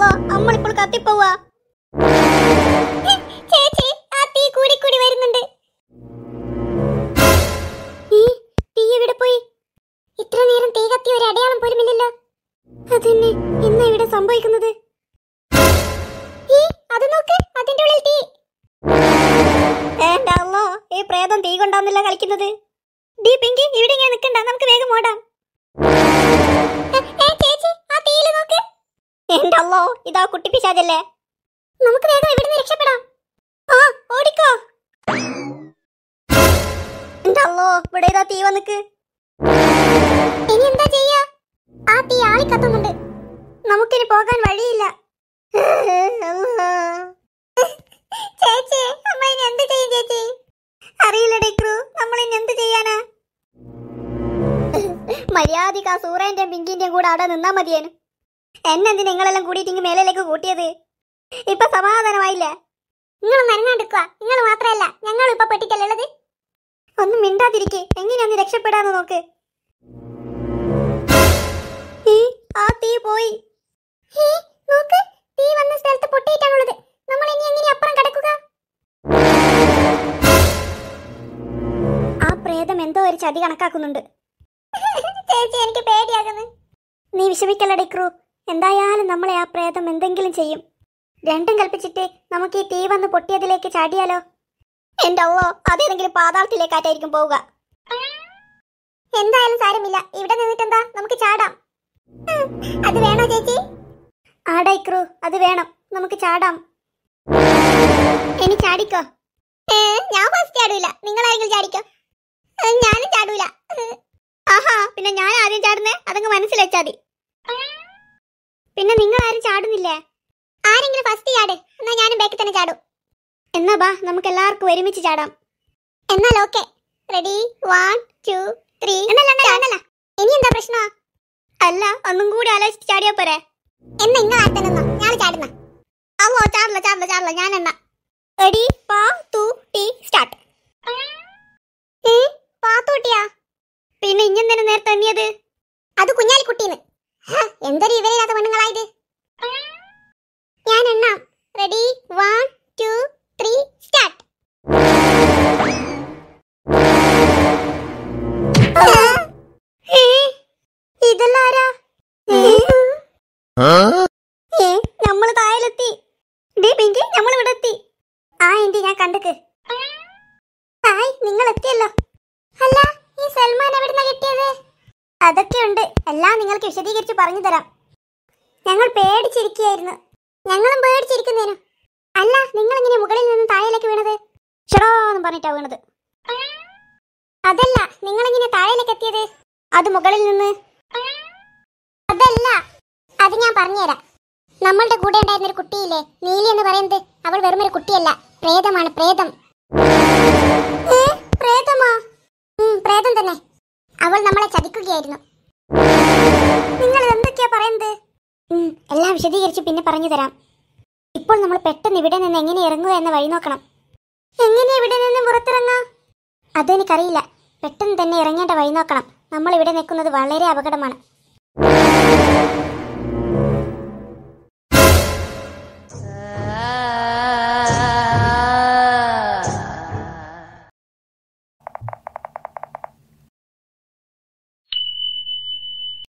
വാ നമ്മൾ ഇപ്പോൾ കത്തിപ്പോവാ ചേച്ചി ആ തീ കൂടി കൂടി വരുന്നുണ്ട് ഈ തീ എവിടെ പോയി ഇത്ര നേരം തീ കത്തിയ ഒരു അടയാളം പോലുമില്ലല്ലോ അതന്നെ ഇന്ന് ഇവിടെ സംഭവിക്കുന്നത് ഈ അത് നോക്ക് അതിന്റെ ഉള്ളിൽ തീ ഏണ്ടല്ലോ ഈ പ്രേതം തീ കൊണ്ടാന്നില്ല കളിക്കുന്നത് ഡീ പിങ്കി ഇവിടെ ഇങ്ങനെ നിൽക്കണ്ട നമുക്ക് വേഗം ഓടാം ചേച്ചി ആ തീയില് നോക്ക് എന്തല്ലോ ഇതാ കുട്ടി പിശാചല്ലേ നമുക്ക് വേഗം ഇവിടുന്ന് രക്ഷപ്പെടാം ആ ഓടിക്കോ എന്തല്ലോ അല്ലോ ഇവിടെ ഇതാ തീ വന്നിക്ക് ഇനി എന്താ ചെയ്യാ ആ തീ ആളി കത്തുന്നുണ്ട് നമുക്കിനി പോകാൻ വഴിയില്ല ചേച്ചി നമ്മൾ ഇനി എന്ത് ചെയ്യും ചേച്ചി അറിയില്ലടേ ക്രൂ നമ്മൾ ഇനി എന്ത് ചെയ്യാനാ മര്യാദക്ക് ആ സൂറേന്റെയും പിങ്കിന്റെയും കൂടെ അവിടെ നിന്നാ മതിയേനും എന്നെന്ത് നിങ്ങളെല്ലാം കൂടിയിട്ട് ഇങ്ങ് കൂട്ടിയത് ഇപ്പൊ സമാധാനമായില്ല നിങ്ങൾ നനഞ്ഞാണ്ടിക്കുക നിങ്ങൾ മാത്രമല്ല ഞങ്ങളും ഇപ്പൊ പെട്ടിട്ടല്ലുള്ളത് ഒന്നും മിണ്ടാതിരിക്കെ എങ്ങനെയൊന്ന് രക്ഷപ്പെടാന്ന് നോക്ക് ഈ, ആ തീ പോയി ഹേ, നോക്ക് വന്ന പൊട്ടിയിട്ടാണുള്ളത് നമ്മൾ ഇനി അപ്പുറം കടക്കുക ആ എന്തോ ഒരു ചതി കണക്കാക്കുന്നുണ്ട് ചേച്ചി എനിക്ക് പേടിയാകുന്നു നീ വിഷമിക്കല്ലടേ ക്രൂ എന്തായാലും നമ്മളെ ആ പ്രേതം എന്തെങ്കിലും ചെയ്യും രണ്ടും കൽപ്പിച്ചിട്ട് നമുക്ക് ഈ തീ വന്ന് പൊട്ടിയതിലേക്ക് ചാടിയാലോ എന്റെ ഓ അതേതെങ്കിലും പാതാളത്തിലേക്കായിട്ടായിരിക്കും പോവുക എന്തായാലും സാരമില്ല ഇവിടെ നിന്നിട്ട് എന്താ നമുക്ക് ചാടാം അത് വേണോ ചേച്ചി ആടൈക്രു അത് വേണം നമുക്ക് ചാടാം ഇനി ചാടിക്കോ ഞാൻ ഫസ്റ്റ് ചാടൂല നിങ്ങൾ ആരെങ്കിലും ചാടിക്കോ ഞാനും ചാടൂല ആഹാ പിന്നെ ഞാൻ ആദ്യം ചാടുന്നേ അതങ്ങ് മനസ്സിൽ വെച്ചാൽ പിന്നെ നിങ്ങൾ ആരും ചാടുന്നില്ലേ ആരെങ്കിലും ഫസ്റ്റ് ചാട് എന്നാ ഞാനും ബാക്കിൽ തന്നെ ചാടും എന്നാ ബാ നമുക്ക് എല്ലാവർക്കും ഒരുമിച്ച് ചാടാം എന്നാൽ okay ready one two three എന്നല്ല ഇനി എന്താ പ്രശ്ന അല്ല ഒന്നും കൂടി ആലോചിച്ച് ചാടിയാ പോരെ എന്നാ ഇങ്ങ ആട്ടനെന്നോ ഞാൻ ചാടുന്ന അവോ ചാടില്ല ചാടില്ല ചാടില്ല ഞാൻ എന്നാ റെഡി പാ തു ടി സ്റ്റാർട്ട് ഏ പാത്തൂട്ടിയാ പിന്നെ ഇഞ്ഞെന്തിനു നേരത്തെ എണ്ണിയത് അത് കുഞ്ഞാലിക്കുട്ടീന്ന് എന്തൊരു ഇവരില്ലാത്ത പെണ്ണുങ്ങളായത് ഞാൻ എണ്ണാം ready one two three start ഇതെല്ലാരാ നമ്മള് താഴെത്തി പിങ്കി നമ്മൾ ഇവിടെ എത്തി ആ എന്റെ ഞാൻ കണ്ടക്ക് ഹായ് നിങ്ങൾ എത്തിയല്ലോ അല്ല ഈ സൽമാൻ എവിടുന്ന കിട്ടിയത് അതൊക്കെയുണ്ട് എല്ലാം നിങ്ങൾക്ക് വിശദീകരിച്ച് പറഞ്ഞു തരാം ഞങ്ങൾ പേടിച്ചിരിക്കുകയായിരുന്നു ഞങ്ങളും പേടിച്ചിരിക്കുന്നതിനും അല്ല നിങ്ങൾ ഇങ്ങനെ മുകളിൽ നിന്ന് താഴേലേക്ക് വീണത് ഷറോ എന്ന് പറഞ്ഞിട്ടാ വീണത് അതല്ല നിങ്ങൾ ഇങ്ങനെ താഴേലേക്ക് എത്തിയത് അത് മുകളിൽ നിന്ന് അതല്ല അത് ഞാൻ പറഞ്ഞുതരാം നമ്മളുടെ കൂടെ ഉണ്ടായിരുന്ന ഒരു കുട്ടിയില്ലേ നീലി എന്ന് പറയുന്നത് അവൾ വെറുമൊരു കുട്ടിയല്ല പ്രേതമാണ് പ്രേതം അവൾ നമ്മളെ ചതിക്കുകയായിരുന്നു നിങ്ങൾ എന്തൊക്കെയാ പറയുന്നത് എല്ലാം വിശദീകരിച്ച് പിന്നെ പറഞ്ഞു തരാം ഇപ്പോൾ നമ്മൾ പെട്ടെന്ന് ഇവിടെ നിന്ന് എങ്ങനെ ഇറങ്ങുക എന്ന വഴി നോക്കണം എങ്ങനെ ഇവിടെ നിന്ന് പുറത്തിറങ്ങാം അതെനിക്കറിയില്ല പെട്ടെന്ന് തന്നെ ഇറങ്ങേണ്ട വഴി നോക്കണം നമ്മൾ ഇവിടെ നിൽക്കുന്നത് വളരെ അപകടമാണ്